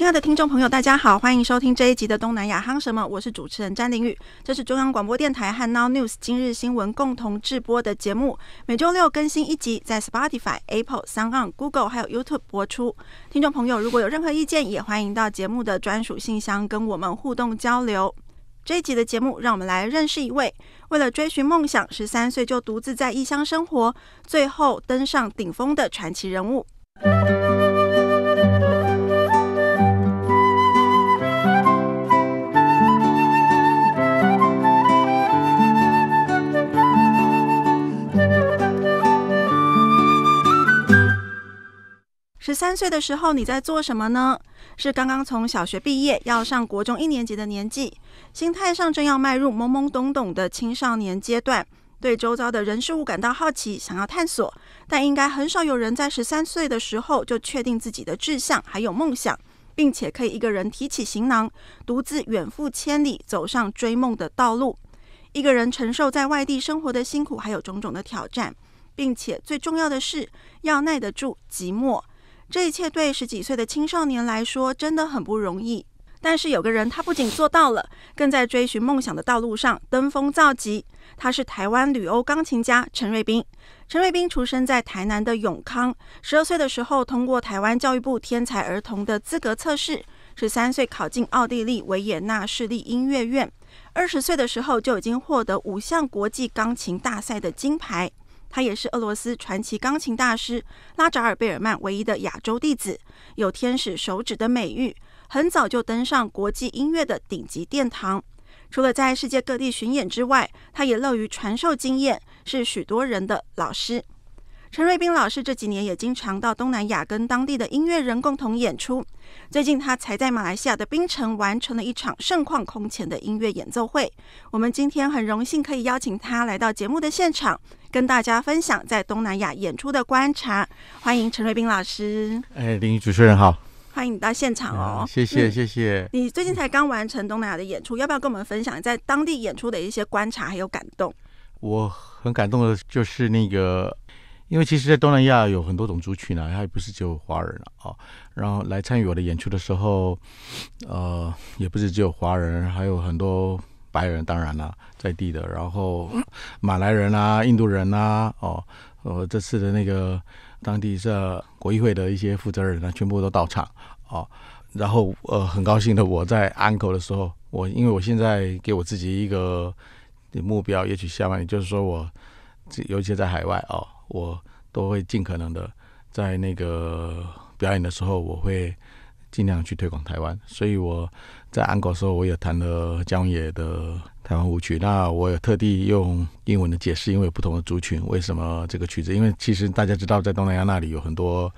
亲爱的听众朋友，大家好，欢迎收听这一集的东南亚夯什么？我是主持人詹玲宇，这是中央广播电台和 Now News 今日新闻共同制播的节目，每周六更新一集，在 Spotify、Apple、Sound、Google 还有 YouTube 播出。听众朋友，如果有任何意见，也欢迎到节目的专属信箱跟我们互动交流。这一集的节目，让我们来认识一位为了追寻梦想，十三岁就独自在异乡生活，最后登上顶峰的传奇人物。十三岁的时候，你在做什么呢？是刚刚从小学毕业要上国中一年级的年纪，心态上正要迈入懵懵懂懂的青少年阶段，对周遭的人事物感到好奇，想要探索。但应该很少有人在十三岁的时候就确定自己的志向还有梦想，并且可以一个人提起行囊，独自远赴千里，走上追梦的道路。一个人承受在外地生活的辛苦，还有种种的挑战，并且最重要的是要耐得住寂寞。这一切对十几岁的青少年来说真的很不容易，但是有个人他不仅做到了，更在追寻梦想的道路上登峰造极。他是台湾旅欧钢琴家陈瑞斌。陈瑞斌出生在台南的永康，十二岁的时候通过台湾教育部天才儿童的资格测试，十三岁考进奥地利维也纳市立音乐院，二十岁的时候就已经获得五项国际钢琴大赛的金牌。他也是俄罗斯传奇钢琴大师拉扎尔·贝尔曼唯一的亚洲弟子，有“天使手指”的美誉，很早就登上国际音乐的顶级殿堂。除了在世界各地巡演之外，他也乐于传授经验，是许多人的老师。陈瑞斌老师这几年也经常到东南亚跟当地的音乐人共同演出。最近他才在马来西亚的槟城完成了一场盛况空前的音乐演奏会。我们今天很荣幸可以邀请他来到节目的现场，跟大家分享在东南亚演出的观察。欢迎陈瑞斌老师。哎，林主持人好，欢迎你到现场哦。谢谢，谢谢。你最近才刚完成东南亚的演出，要不要跟我们分享在当地演出的一些观察还有感动？我很感动的就是那个。因为其实，在东南亚有很多种族群呢，它也不是只有华人啊。然后来参与我的演出的时候，呃，也不是只有华人，还有很多白人，当然了，在地的，然后马来人啊、印度人啊，哦，呃，这次的那个当地是国议会的一些负责人呢，全部都到场哦。然后，呃，很高兴的，我在安口的时候，我因为我现在给我自己一个目标，也许下年就是说我，尤其在海外哦。我都会尽可能的在那个表演的时候，我会尽量去推广台湾。所以我在安国时候，我也弹了江野的台湾舞曲。那我也特地用英文的解释，因为有不同的族群，为什么这个曲子？因为其实大家知道，在东南亚那里有很多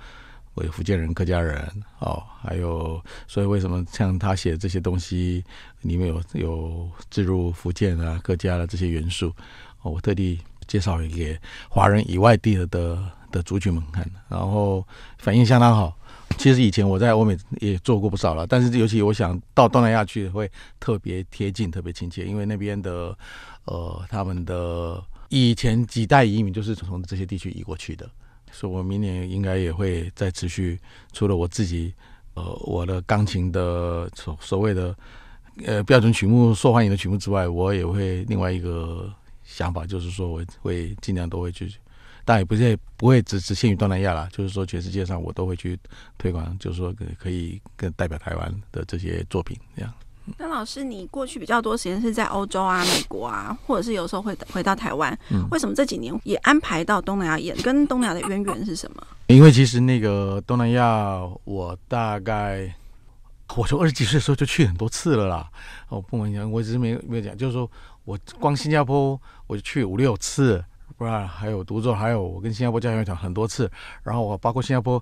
为福建人、客家人哦，还有所以为什么像他写这些东西里面有有置入福建啊、客家的这些元素，哦，我特地。介绍给华人以外地的的的族群们看，然后反应相当好。其实以前我在欧美也做过不少了，但是尤其我想到东南亚去会特别贴近、特别亲切，因为那边的呃他们的以前几代移民就是从这些地区移过去的，所以我明年应该也会再持续。除了我自己呃我的钢琴的所谓的呃标准曲目受欢迎的曲目之外，我也会另外一个。想法就是说，我会尽量都会去，但也不是不会只只限于东南亚啦。就是说，全世界上我都会去推广，就是说可以跟代表台湾的这些作品这样。那老师，你过去比较多时间是在欧洲啊、美国啊，或者是有时候会回到台湾，为什么这几年也安排到东南亚演？跟东南亚的渊源是什么？因为其实那个东南亚，我大概我从二十几岁的时候就去很多次了啦。哦，不瞒讲，我只是没没有讲，就是说。我光新加坡我就去五六次，不然还有独奏，还有我跟新加坡交响乐团很多次。然后我包括新加坡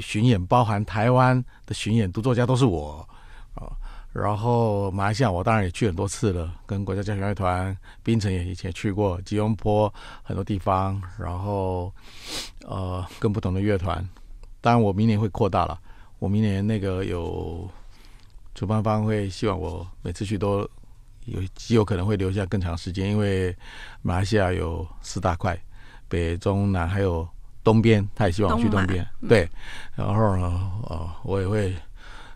巡演，包含台湾的巡演、独奏家都是我啊。然后马来西亚我当然也去很多次了，跟国家交响乐团、槟城也以前去过吉隆坡很多地方，然后呃跟不同的乐团。当然我明年会扩大了，我明年那个有主办方会希望我每次去都。有极有可能会留下更长时间，因为马来西亚有四大块，北、中、南，还有东边，他也希望去东边。对，然后呢，哦，我也会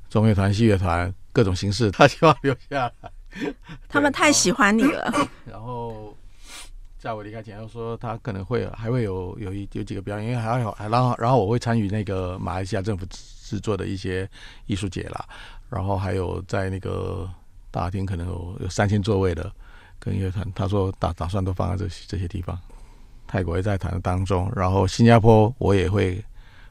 中乐团、西乐团各种形式，他希望留下来。他们太喜欢你了。然后在我离开前，又说他可能会还会有有一有几个表演，因为还有还然后然后我会参与那个马来西亚政府制作的一些艺术节啦，然后还有在那个。大厅可能有有三千座位的，跟乐团，他说打打算都放在这这些地方。泰国也在谈当中，然后新加坡我也会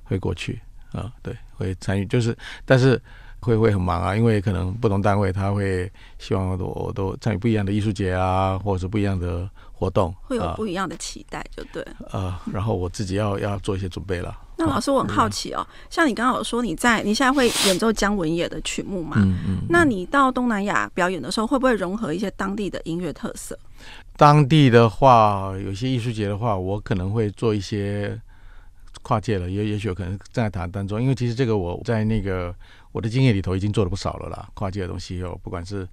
会过去啊，对，会参与。就是，但是会会很忙啊，因为可能不同单位他会希望我我都参与不一样的艺术节啊，或者是不一样的活动，会有不一样的期待，就对。呃，然后我自己要要做一些准备了。那老师，我很好奇哦，像你刚刚有说，你在你现在会演奏姜文也的曲目嘛？嗯嗯。那你到东南亚表演的时候，会不会融合一些当地的音乐特色？当地的话，有些艺术节的话，我可能会做一些跨界了，也也许可能在谈当中。因为其实这个我在那个我的经验里头已经做了不少了啦，跨界的东西有，不管是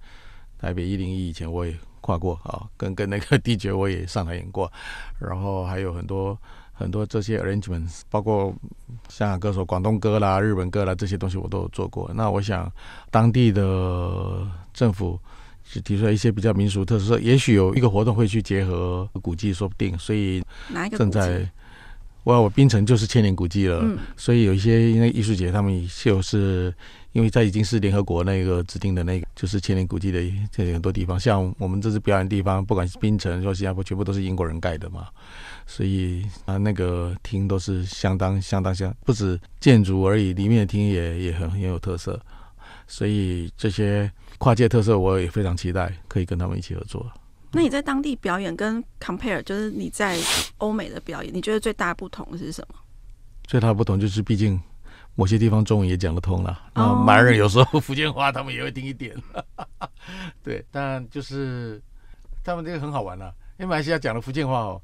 台北一零一以前我也跨过啊，跟跟那个地 绝我也上台演过，然后还有很多。很多这些 arrangements，包括香港歌、手、广东歌啦、日本歌啦这些东西，我都有做过。那我想，当地的政府是提出来一些比较民俗特色，也许有一个活动会去结合古迹，说不定。所以正在。哇，我冰城就是千年古迹了。嗯。所以有一些因为艺术节，他们就是因为在已经是联合国那个指定的那，个，就是千年古迹的这很多地方，像我们这次表演地方，不管是冰城说新加坡，全部都是英国人盖的嘛。所以啊，那个厅都是相当相当相，不止建筑而已，里面的厅也也很很有特色。所以这些跨界特色，我也非常期待可以跟他们一起合作。那你在当地表演跟 compare，就是你在欧美的表演，你觉得最大不同是什么？最大的不同就是，毕竟某些地方中文也讲得通了。啊，马来人有时候福建话他们也会听一点。对，但就是他们这个很好玩了，因为马来西亚讲的福建话哦。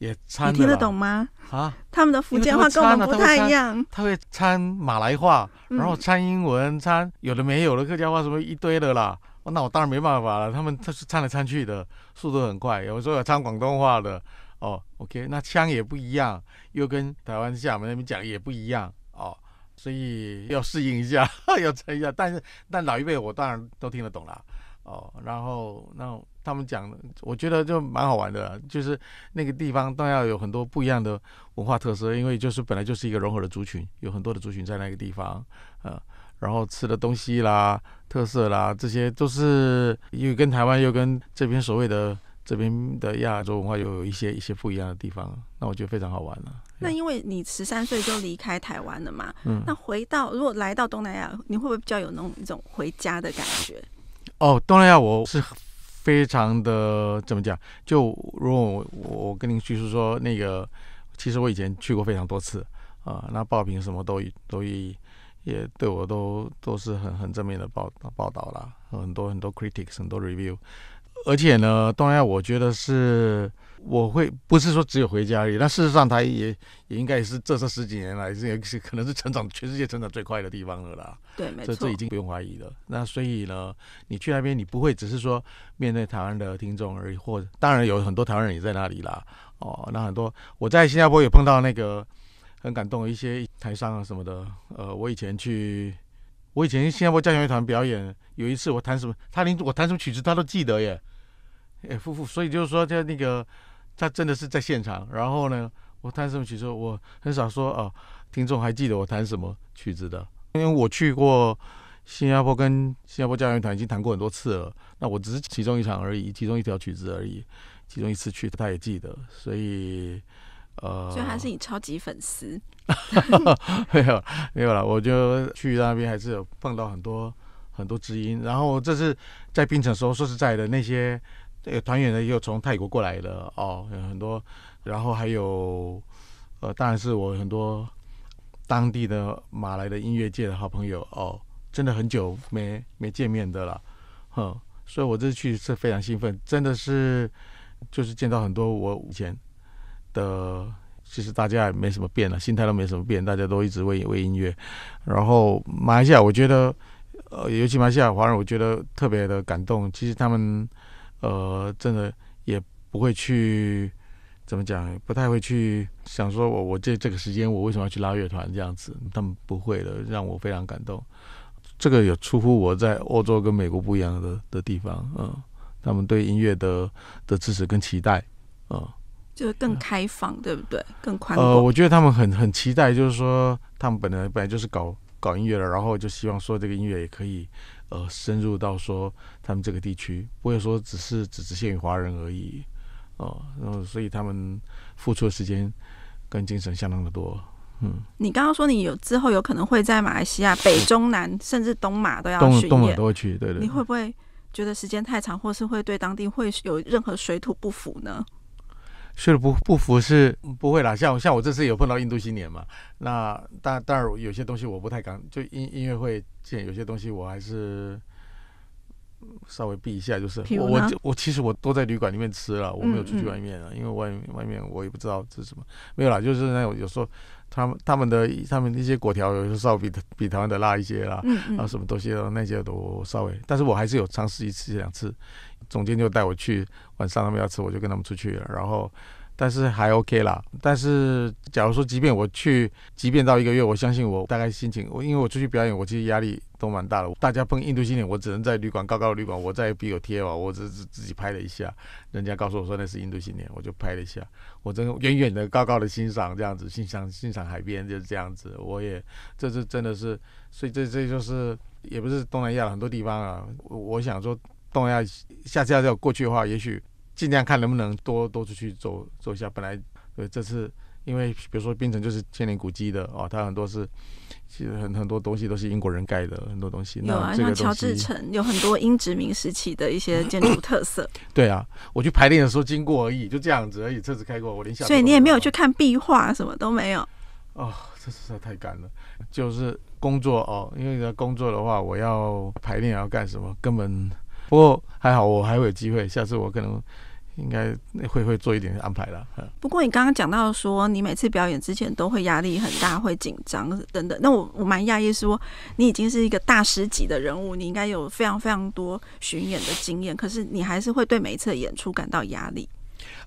也掺，听得懂吗？啊，他们的福建话跟我们不太一样。他会掺马来话，然后掺英文，掺有的没有的客家话什么一堆的啦。那我当然没办法了，他们他是掺来掺去的，速度很快。有时候有掺广东话的，哦，OK，那腔也不一样，又跟台湾、厦门那边讲也不一样哦，所以要适应一下，要掺一下。但是，但老一辈我当然都听得懂了，哦，然后那。他们讲的，我觉得就蛮好玩的，就是那个地方当然有很多不一样的文化特色，因为就是本来就是一个融合的族群，有很多的族群在那个地方，呃，然后吃的东西啦、特色啦，这些都是又跟台湾又跟这边所谓的这边的亚洲文化有一些一些不一样的地方，那我觉得非常好玩了。那因为你十三岁就离开台湾了嘛，那回到如果来到东南亚，你会不会比较有那种一种回家的感觉？哦，东南亚我是。非常的怎么讲？就如果我我跟您叙述说那个，其实我以前去过非常多次啊，那爆屏什么都都也也对我都都是很很正面的报报道啦，很多很多 critics 很多 review，而且呢，当然我觉得是。我会不是说只有回家而已，但事实上，它也也应该也是这这十几年来，是可能是成长全世界成长最快的地方了啦。对，这这已经不用怀疑了。那所以呢，你去那边，你不会只是说面对台湾的听众而已，或当然有很多台湾人也在那里啦。哦，那很多我在新加坡也碰到那个很感动的一些台商啊什么的。呃，我以前去，我以前新加坡交响乐团表演，有一次我弹什么，他连我弹什么曲子他都记得耶。哎，夫妇，所以就是说在那个。他真的是在现场，然后呢，我弹什么曲子，我很少说啊。听众还记得我弹什么曲子的？因为我去过新加坡，跟新加坡交响乐团已经弹过很多次了。那我只是其中一场而已，其中一条曲子而已，其中一次去他也记得，所以呃，所以他是你超级粉丝，没有没有了。我就去那边还是有碰到很多很多知音，然后这次在冰城时候，说实在的那些。这个团员呢又从泰国过来了哦，很多，然后还有呃，当然是我很多当地的马来的音乐界的好朋友哦，真的很久没没见面的了，哼，所以我这次去是非常兴奋，真的是就是见到很多我以前的，其实大家也没什么变了，心态都没什么变，大家都一直为为音乐，然后马来西亚我觉得，呃，尤其马来西亚华人，我觉得特别的感动，其实他们。呃，真的也不会去怎么讲，不太会去想说，我我这这个时间我为什么要去拉乐团这样子？他们不会的，让我非常感动。这个也出乎我在欧洲跟美国不一样的的地方，嗯，他们对音乐的的支持跟期待，嗯，就是更开放，对不对？更宽广。呃，我觉得他们很很期待，就是说他们本来本来就是搞。搞音乐了，然后就希望说这个音乐也可以，呃，深入到说他们这个地区，不会说只是只只限于华人而已，哦，然后所以他们付出的时间跟精神相当的多，嗯。你刚刚说你有之后有可能会在马来西亚北中南甚至东马都要去，东马都会去，对对。你会不会觉得时间太长，或是会对当地会有任何水土不服呢？吃了不不服是不会啦，像像我这次有碰到印度新年嘛，那但当然有些东西我不太敢，就音音乐会见有些东西我还是稍微避一下，就是我我我其实我都在旅馆里面吃了，我没有出去外面了，因为外面外面我也不知道吃什么，没有啦，就是那种有时候他们他们的他们那些果条有时候稍微比比台湾的辣一些啦，然后什么东西那些都稍微，但是我还是有尝试一次两次。总监就带我去，晚上他们要吃，我就跟他们出去了。然后，但是还 OK 啦。但是，假如说，即便我去，即便到一个月，我相信我大概心情，我因为我出去表演，我其实压力都蛮大的。大家碰印度新年，我只能在旅馆，高高的旅馆，我在没有贴吧，我只自己拍了一下。人家告诉我说那是印度新年，我就拍了一下。我真远远的、高高的欣赏这样子，欣赏欣赏海边就是这样子。我也，这是真的是，所以这这就是，也不是东南亚很多地方啊。我想说。东南亚下次要要过去的话，也许尽量看能不能多多出去走走一下。本来呃这次因为比如说槟城就是千年古迹的哦，它很多是其实很很多东西都是英国人盖的，很多东西。有啊，像乔治城有很多英殖民时期的一些建筑特色。对啊，我去排练的时候经过而已，就这样子而已，车子开过，我连下。所以你也没有去看壁画，什么都没有。哦，这实在太干了，就是工作哦，因为工作的话，我要排练，要干什么，根本。不过还好，我还会有机会，下次我可能应该会会做一点安排了。不过你刚刚讲到说，你每次表演之前都会压力很大，会紧张等等。那我我蛮讶异，说你已经是一个大师级的人物，你应该有非常非常多巡演的经验，可是你还是会对每一次的演出感到压力。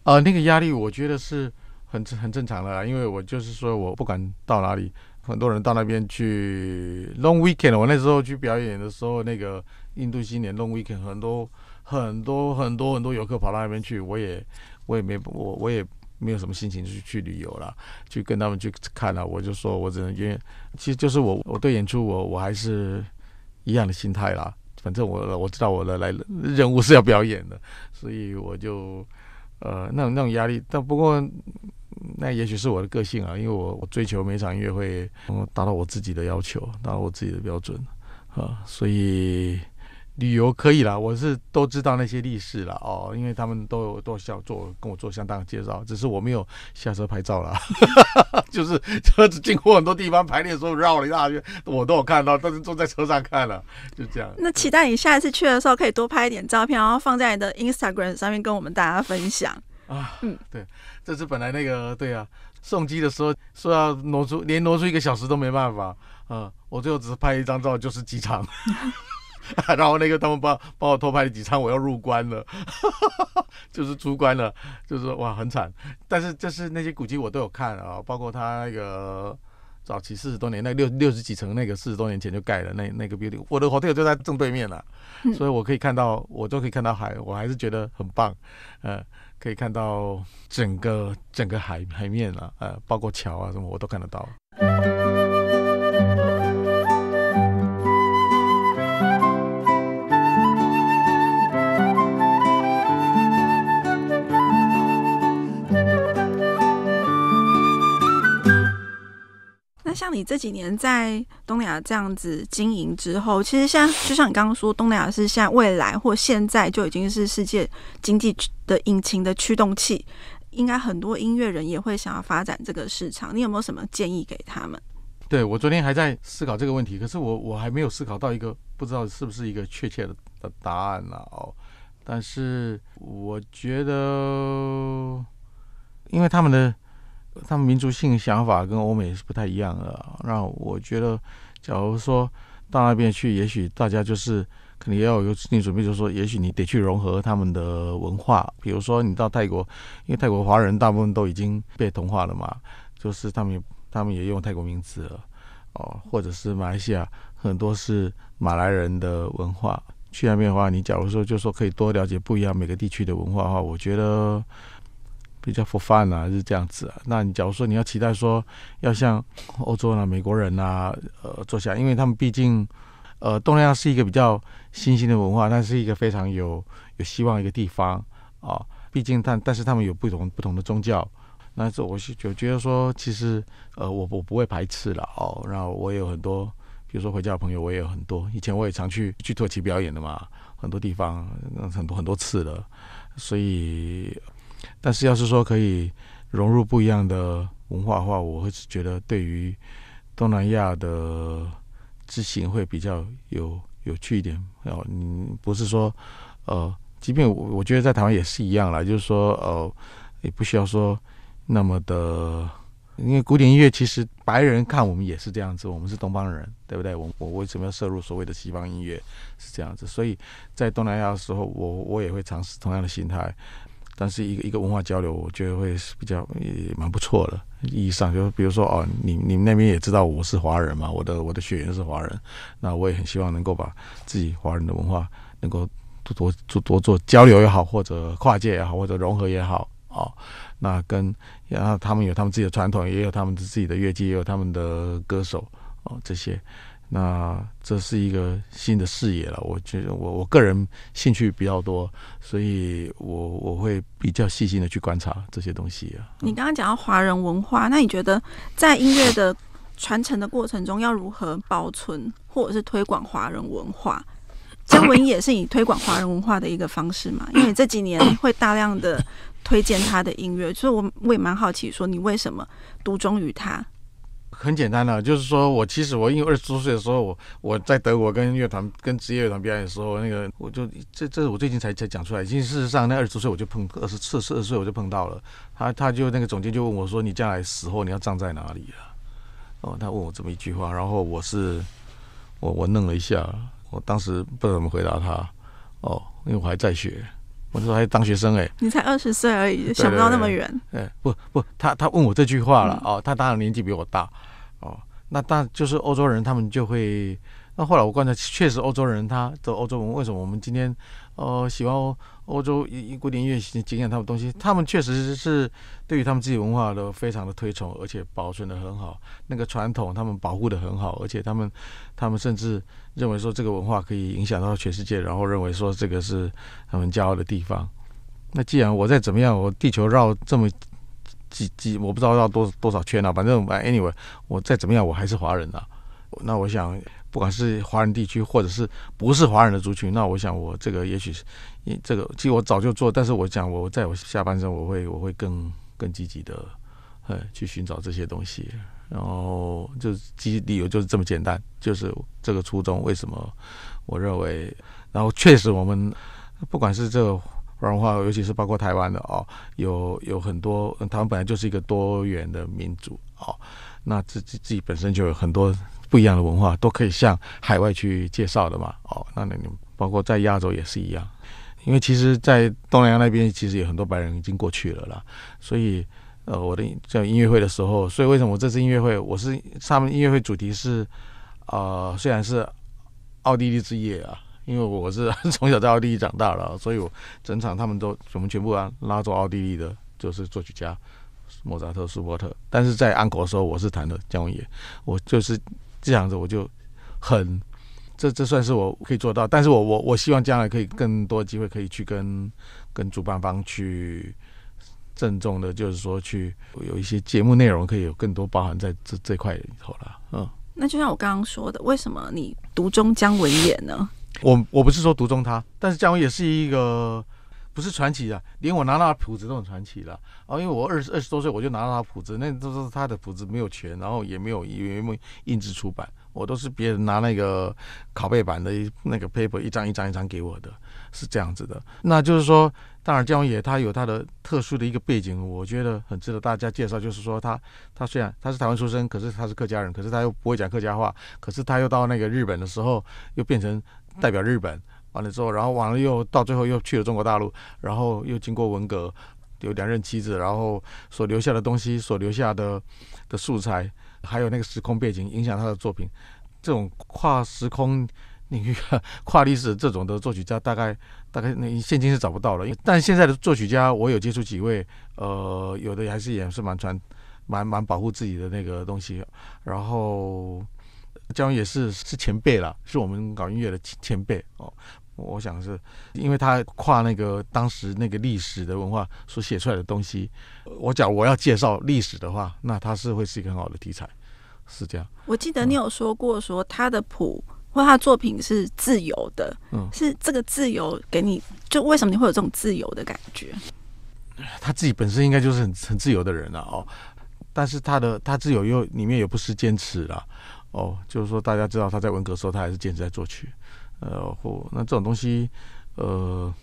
呃，那个压力我觉得是很很正常的，因为我就是说，我不敢到哪里。很多人到那边去 long weekend，我那时候去表演的时候，那个印度新年 long weekend，很多很多很多很多游客跑到那边去，我也我也没我我也没有什么心情去去旅游了，去跟他们去看了，我就说我只能因为，其实就是我我对演出我我还是一样的心态啦，反正我我知道我的来任务是要表演的，所以我就呃那种那种压力，但不过。那也许是我的个性啊，因为我我追求每场音乐会达到我自己的要求，达到我自己的标准啊，所以旅游可以啦，我是都知道那些历史了哦，因为他们都有都想做跟我做相当的介绍，只是我没有下车拍照了，就是车子经过很多地方，排列候绕了一大圈，我都有看到，但是坐在车上看了，就这样。那期待你下一次去的时候，可以多拍一点照片，然后放在你的 Instagram 上面跟我们大家分享。啊，嗯，对，这次本来那个，对呀，送机的时候说要挪出，连挪出一个小时都没办法，嗯，我最后只是拍一张照，就是机场，然后那个他们帮帮我偷拍了几张，我要入关了，就是出关了，就是哇，很惨。但是就是那些古迹我都有看啊，包括他那个早期四十多年那六六十几层那个四十多年前就盖了那那个 building，我的 hotel 就在正对面了，所以我可以看到，我都可以看到海，我还是觉得很棒，嗯。可以看到整个整个海海面啊，呃，包括桥啊什么，我都看得到。像你这几年在东南亚这样子经营之后，其实像就像你刚刚说，东南亚是像未来或现在就已经是世界经济的引擎的驱动器，应该很多音乐人也会想要发展这个市场。你有没有什么建议给他们？对我昨天还在思考这个问题，可是我我还没有思考到一个不知道是不是一个确切的答案呢。哦，但是我觉得，因为他们的。他们民族性想法跟欧美是不太一样的。那我觉得，假如说到那边去，也许大家就是肯定要有心理准备，就是说，也许你得去融合他们的文化。比如说，你到泰国，因为泰国华人大部分都已经被同化了嘛，就是他们他们也用泰国名字了，哦，或者是马来西亚很多是马来人的文化。去那边的话，你假如说就说可以多了解不一样每个地区的文化的话，我觉得。比较佛范啊，是这样子啊。那你假如说你要期待说要像欧洲呢、美国人啊，呃，坐下，因为他们毕竟，呃，东南亚是一个比较新兴的文化，但是一个非常有有希望一个地方啊。毕竟，但但是他们有不同不同的宗教。那这我是就觉得说，其实呃，我我不会排斥了哦。然后我有很多，比如说回家的朋友，我也有很多。以前我也常去去土耳其表演的嘛，很多地方，很多很多次了。所以。但是，要是说可以融入不一样的文化的话，我是觉得对于东南亚的知行会比较有有趣一点。哦，你不是说，呃，即便我我觉得在台湾也是一样啦，就是说，呃，也不需要说那么的，因为古典音乐其实白人看我们也是这样子，我们是东方人，对不对？我我为什么要摄入所谓的西方音乐是这样子？所以在东南亚的时候，我我也会尝试同样的心态。但是一个一个文化交流，我觉得会是比较也蛮不错的意义上，就比如说哦，你你们那边也知道我是华人嘛，我的我的血缘是华人，那我也很希望能够把自己华人的文化能够多多多多做交流也好，或者跨界也好，或者融合也好哦，那跟然后他们有他们自己的传统，也有他们自己的乐器，也有他们的歌手哦这些。那这是一个新的视野了，我觉得我我个人兴趣比较多，所以我我会比较细心的去观察这些东西啊。你刚刚讲到华人文化，那你觉得在音乐的传承的过程中，要如何保存或者是推广华人文化？江文也是你推广华人文化的一个方式嘛？因为这几年会大量的推荐他的音乐，所以我也蛮好奇，说你为什么独钟于他？很简单的，就是说我其实我因为二十多岁的时候，我我在德国跟乐团跟职业乐团表演的时候，那个我就这这是我最近才才讲出来。已经事实上那二十岁我就碰二十四十二岁我就碰到了他，他就那个总监就问我说：“你将来死后你要葬在哪里啊？”哦，他问我这么一句话，然后我是我我愣了一下，我当时不知道怎么回答他哦，因为我还在学，我说还当学生哎。你才二十岁而已，想不到那么远。哎，不不，他他问我这句话了哦，他当然年纪比我大。那但就是欧洲人，他们就会。那后来我观察，确实欧洲人他的欧洲文为什么我们今天呃喜欢欧洲古典音乐、欣赏他们东西？他们确实是对于他们自己文化都非常的推崇，而且保存的很好。那个传统他们保护的很好，而且他们他们甚至认为说这个文化可以影响到全世界，然后认为说这个是他们骄傲的地方。那既然我再怎么样，我地球绕这么。几几，我不知道要多多少圈啊，反正 anyway，我再怎么样我还是华人啊。那我想，不管是华人地区，或者是不是华人的族群，那我想我这个也许是，这个其实我早就做，但是我想我在我下半生我会我会更更积极的呃去寻找这些东西，然后就是基理由就是这么简单，就是这个初衷为什么我认为，然后确实我们不管是这。个不然的话，尤其是包括台湾的哦，有有很多，台湾本来就是一个多元的民族哦，那自自自己本身就有很多不一样的文化，都可以向海外去介绍的嘛哦，那那你包括在亚洲也是一样，因为其实，在东南亚那边其实有很多白人已经过去了啦，所以呃，我的在音乐会的时候，所以为什么我这次音乐会我是上面音乐会主题是啊，虽然是奥地利之夜啊。因为我是 从小在奥地利长大的，所以我整场他们都我们全部拉拉着奥地利的就是作曲家莫扎特、舒伯特。但是在安国的时候，我是弹的姜文也，我就是这样子，我就很这这算是我可以做到。但是我我我希望将来可以更多机会可以去跟跟主办方去郑重的，就是说去有一些节目内容可以有更多包含在这这块里头了。嗯，那就像我刚刚说的，为什么你独中姜文也呢？我我不是说独中他，但是姜伟也是一个不是传奇的，连我拿到谱子都很传奇了啊！因为我二十二十多岁我就拿到他谱子，那都是他的谱子没有全，然后也没有也没有印制出版，我都是别人拿那个拷贝版的那个 paper 一张一张一张给我的，是这样子的。那就是说，当然姜伟也他有他的特殊的一个背景，我觉得很值得大家介绍。就是说，他他虽然他是台湾出生，可是他是客家人，可是他又不会讲客家话，可是他又到那个日本的时候又变成。代表日本，完了之后，然后完了又到最后又去了中国大陆，然后又经过文革，有两任妻子，然后所留下的东西，所留下的的素材，还有那个时空背景影响他的作品，这种跨时空领域、跨历史这种的作曲家，大概大概那现今是找不到了。但现在的作曲家，我有接触几位，呃，有的还是也是蛮传，蛮蛮保护自己的那个东西，然后。姜也是是前辈了，是我们搞音乐的前辈哦。我想是因为他跨那个当时那个历史的文化所写出来的东西。我讲我要介绍历史的话，那他是会是一个很好的题材，是这样。我记得你有说过说他的谱或他的作品是自由的，嗯，是这个自由给你就为什么你会有这种自由的感觉？他自己本身应该就是很很自由的人了哦，但是他的他自由又里面也不失坚持了。哦，就是说大家知道他在文革时候，他还是坚持在作曲，呃，或那这种东西，呃，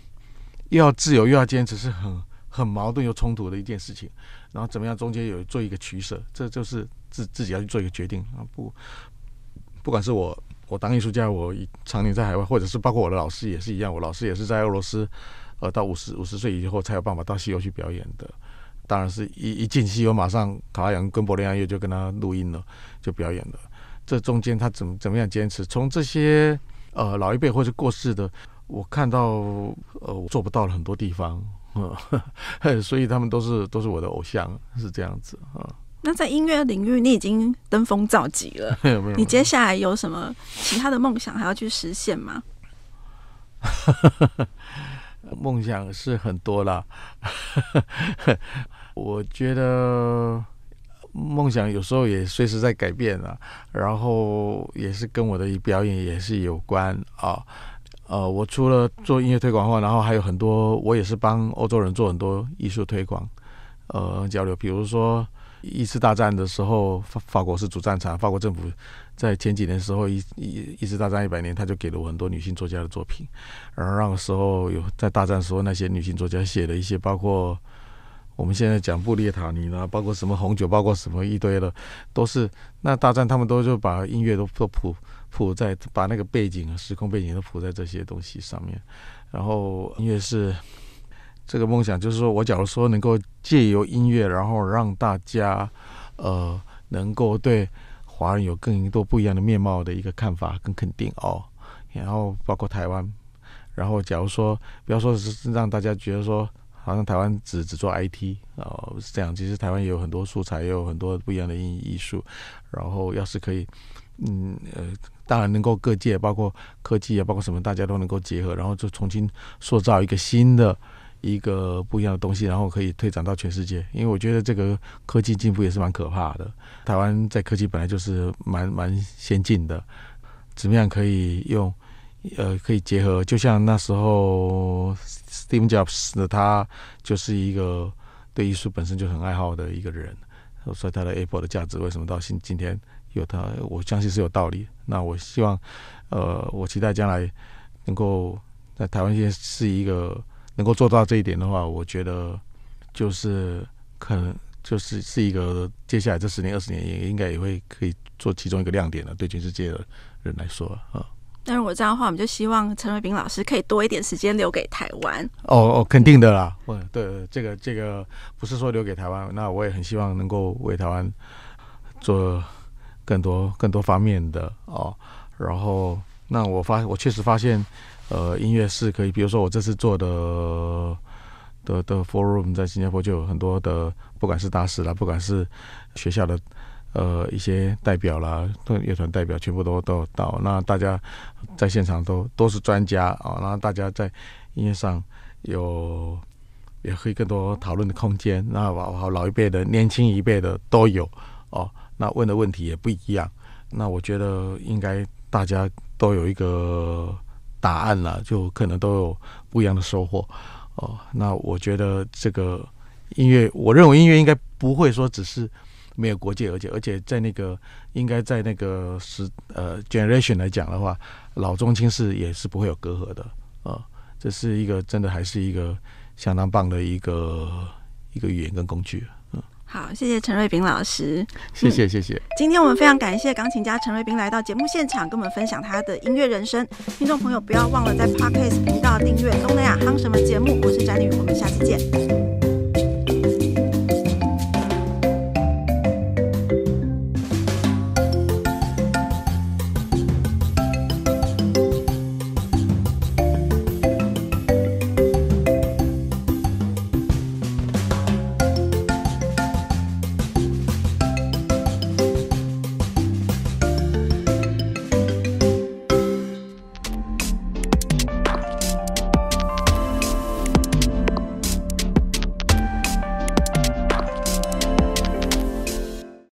又要自由又要坚持，是很很矛盾又冲突的一件事情。然后怎么样，中间有做一个取舍，这就是自自己要去做一个决定啊。不，不管是我我当艺术家，我常年在海外，或者是包括我的老师也是一样，我老师也是在俄罗斯，呃，到五十五十岁以后才有办法到西欧去表演的。当然是一一进西游，马上卡拉扬跟柏林爱乐就跟他录音了，就表演了。这中间他怎么怎么样坚持？从这些呃老一辈或者过世的，我看到呃我做不到了很多地方，所以他们都是都是我的偶像，是这样子啊。那在音乐领域，你已经登峰造极了，你接下来有什么其他的梦想还要去实现吗？梦想是很多了，我觉得。梦想有时候也随时在改变啊，然后也是跟我的表演也是有关啊，呃，我除了做音乐推广话，然后还有很多，我也是帮欧洲人做很多艺术推广，呃，交流。比如说，一次大战的时候，法法国是主战场，法国政府在前几年时候，一一一次大战一百年，他就给了我很多女性作家的作品，然后那个时候有在大战时候那些女性作家写的一些，包括。我们现在讲布列塔尼呢，包括什么红酒，包括什么一堆的，都是那大战，他们都就把音乐都都谱谱在，把那个背景和时空背景都谱在这些东西上面。然后音乐是这个梦想，就是说我假如说能够借由音乐，然后让大家呃能够对华人有更多不一样的面貌的一个看法跟肯定哦。然后包括台湾，然后假如说，不要说是让大家觉得说。好像台湾只只做 IT 哦是这样，其实台湾也有很多素材，也有很多不一样的艺艺术。然后要是可以，嗯呃，当然能够各界，包括科技啊，包括什么，大家都能够结合，然后就重新塑造一个新的一个不一样的东西，然后可以推展到全世界。因为我觉得这个科技进步也是蛮可怕的。台湾在科技本来就是蛮蛮先进的，怎么样可以用？呃，可以结合，就像那时候 Steve Jobs 的他就是一个对艺术本身就很爱好的一个人，所以他的 Apple 的价值为什么到今今天有他，我相信是有道理。那我希望，呃，我期待将来能够在台湾，现在是一个能够做到这一点的话，我觉得就是可能就是是一个接下来这十年、二十年也应该也会可以做其中一个亮点的，对全世界的人来说啊。那如果这样的话，我们就希望陈瑞斌老师可以多一点时间留给台湾。哦哦，肯定的啦。我对，这个这个不是说留给台湾，那我也很希望能够为台湾做更多更多方面的哦。然后，那我发我确实发现，呃，音乐是可以，比如说我这次做的的的 forum 在新加坡就有很多的，不管是大师啦，不管是学校的。呃，一些代表啦，乐团代表全部都都到。那大家在现场都都是专家啊，那大家在音乐上有也会更多讨论的空间。那老老老一辈的、年轻一辈的都有哦。那问的问题也不一样。那我觉得应该大家都有一个答案了，就可能都有不一样的收获哦。那我觉得这个音乐，我认为音乐应该不会说只是。没有国界，而且而且在那个应该在那个是呃 generation 来讲的话，老中青是也是不会有隔阂的啊，这是一个真的还是一个相当棒的一个一个语言跟工具。嗯，好，谢谢陈瑞斌老师，谢谢谢谢。今天我们非常感谢钢琴家陈瑞斌来到节目现场，跟我们分享他的音乐人生。听众朋友不要忘了在 Podcast 频道订阅《东南亚夯什么》节目。我是詹宇，我们下期见。